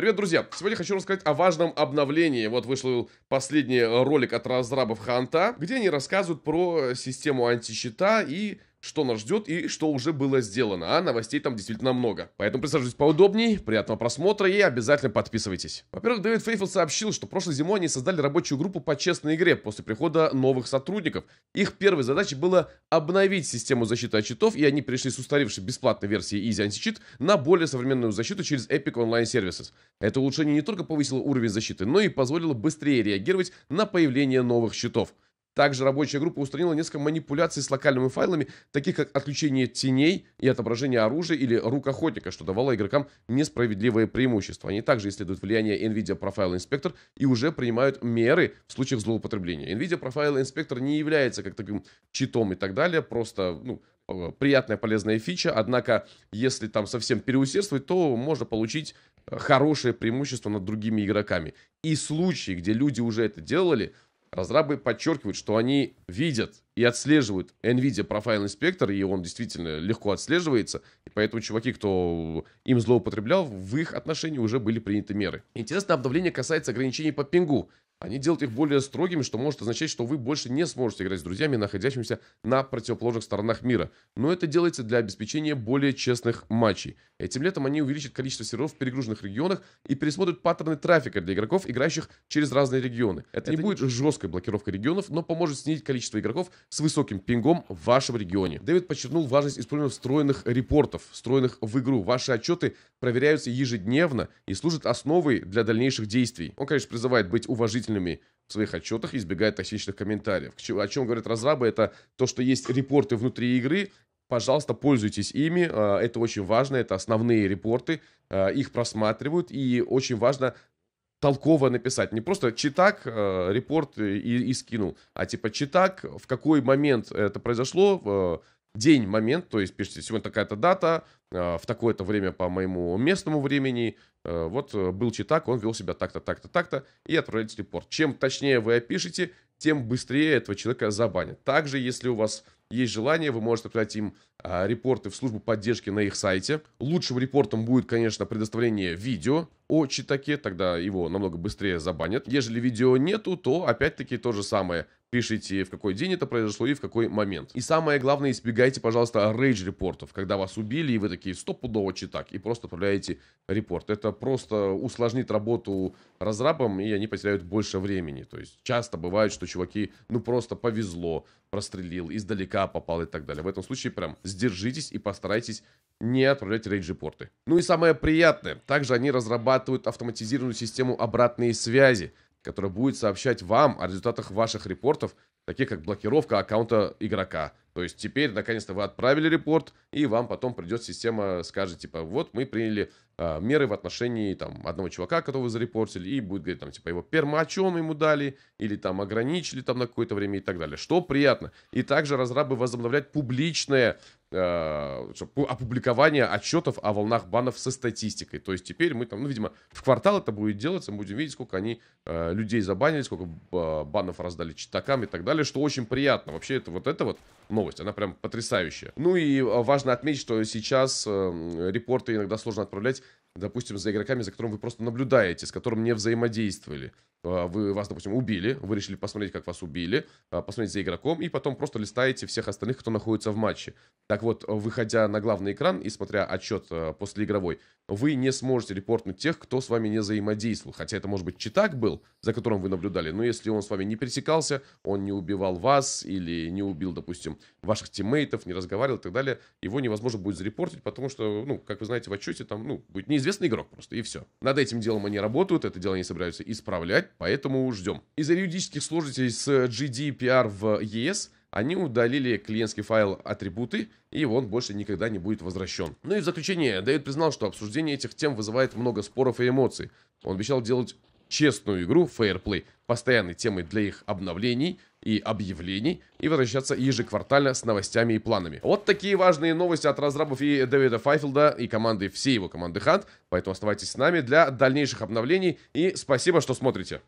Привет, друзья! Сегодня хочу рассказать о важном обновлении. Вот вышел последний ролик от разрабов Ханта, где они рассказывают про систему антищита и что нас ждет и что уже было сделано, а новостей там действительно много. Поэтому присаживайтесь поудобней, приятного просмотра и обязательно подписывайтесь. Во-первых, Дэвид Фейфл сообщил, что прошлой зимой они создали рабочую группу по честной игре после прихода новых сотрудников. Их первой задачей было обновить систему защиты от читов, и они перешли с устаревшей бесплатной версии Easy Anti-Cheat на более современную защиту через Epic Online Services. Это улучшение не только повысило уровень защиты, но и позволило быстрее реагировать на появление новых счетов. Также рабочая группа устранила несколько манипуляций с локальными файлами, таких как отключение теней и отображение оружия или рук охотника, что давало игрокам несправедливое преимущество. Они также исследуют влияние NVIDIA Profile Inspector и уже принимают меры в случаях злоупотребления. NVIDIA Profile Inspector не является как таким читом и так далее, просто ну, э, приятная полезная фича, однако если там совсем переусердствовать, то можно получить э, хорошее преимущество над другими игроками. И случаи, где люди уже это делали, Разрабы подчеркивают, что они видят и отслеживают NVIDIA Profile Inspector, и он действительно легко отслеживается, и поэтому чуваки, кто им злоупотреблял, в их отношении уже были приняты меры. Интересное обновление касается ограничений по пингу они делают их более строгими, что может означать, что вы больше не сможете играть с друзьями, находящимися на противоположных сторонах мира. Но это делается для обеспечения более честных матчей. Этим летом они увеличат количество серверов в перегруженных регионах и пересмотрят паттерны трафика для игроков, играющих через разные регионы. Это, это не будет жесткой блокировкой регионов, но поможет снизить количество игроков с высоким пингом в вашем регионе. Дэвид подчеркнул важность использования встроенных репортов, встроенных в игру. Ваши отчеты проверяются ежедневно и служат основой для дальнейших действий. Он, конечно, призывает быть уважительным положительными в своих отчетах и избегает токсичных комментариев. О чем говорят разрабы, это то, что есть репорты внутри игры, пожалуйста, пользуйтесь ими. А, это очень важно, это основные репорты. А, их просматривают, и очень важно толково написать. Не просто читак, а, репорт и, и скинул, а типа читак, в какой момент это произошло, день, момент, то есть пишите, сегодня такая-то дата, э, в такое-то время по моему местному времени, э, вот э, был читак, он вел себя так-то, так-то, так-то, и отправляете репорт. Чем точнее вы опишете, тем быстрее этого человека забанят. Также, если у вас есть желание, вы можете отправить им репорты в службу поддержки на их сайте. Лучшим репортом будет, конечно, предоставление видео о читаке, тогда его намного быстрее забанят. Ежели видео нету, то опять-таки то же самое. Пишите, в какой день это произошло и в какой момент. И самое главное, избегайте, пожалуйста, рейдж-репортов, когда вас убили, и вы такие стопудово читак, и просто отправляете репорт. Это просто усложнит работу разрабам, и они потеряют больше времени. То есть часто бывает, что чуваки, ну просто повезло, прострелил, издалека попал и так далее. В этом случае прям сдержитесь и постарайтесь не отправлять рейдж-репорты. Ну и самое приятное, также они разрабатывают автоматизированную систему обратной связи, которая будет сообщать вам о результатах ваших репортов, таких как блокировка аккаунта игрока. То есть теперь, наконец-то, вы отправили репорт, и вам потом придет система, скажет, типа, вот мы приняли э, меры в отношении там одного чувака, которого вы зарепортили, и будет говорить, там, типа, его пермачом ему дали, или там ограничили там на какое-то время и так далее, что приятно. И также разрабы возобновлять публичное а, опубликование отчетов о волнах банов со статистикой. То есть теперь мы там, ну, видимо, в квартал это будет делаться, мы будем видеть, сколько они а, людей забанили, сколько банов раздали читакам и так далее, что очень приятно. Вообще, это вот эта вот новость, она прям потрясающая. Ну и а, важно отметить, что сейчас эм, репорты иногда сложно отправлять допустим, за игроками, за которым вы просто наблюдаете, с которым не взаимодействовали. А, вы вас, допустим, убили, вы решили посмотреть, как вас убили, а, посмотреть за игроком, и потом просто листаете всех остальных, кто находится в матче. Так вот, выходя на главный экран и смотря отчет а, после игровой, вы не сможете репортнуть тех, кто с вами не взаимодействовал. Хотя это, может быть, читак был, за которым вы наблюдали, но если он с вами не пересекался, он не убивал вас или не убил, допустим, ваших тиммейтов, не разговаривал и так далее, его невозможно будет зарепортить, потому что, ну, как вы знаете, в отчете там, ну, будет не неизвестный игрок просто, и все. Над этим делом они работают, это дело они собираются исправлять, поэтому ждем. Из-за юридических сложностей с GDPR в ЕС они удалили клиентский файл атрибуты, и он больше никогда не будет возвращен. Ну и в заключение, Дэвид признал, что обсуждение этих тем вызывает много споров и эмоций. Он обещал делать честную игру, фейерплей, постоянной темой для их обновлений и объявлений, и возвращаться ежеквартально с новостями и планами. Вот такие важные новости от разрабов и Дэвида Файфилда, и команды, всей его команды Hunt, поэтому оставайтесь с нами для дальнейших обновлений, и спасибо, что смотрите.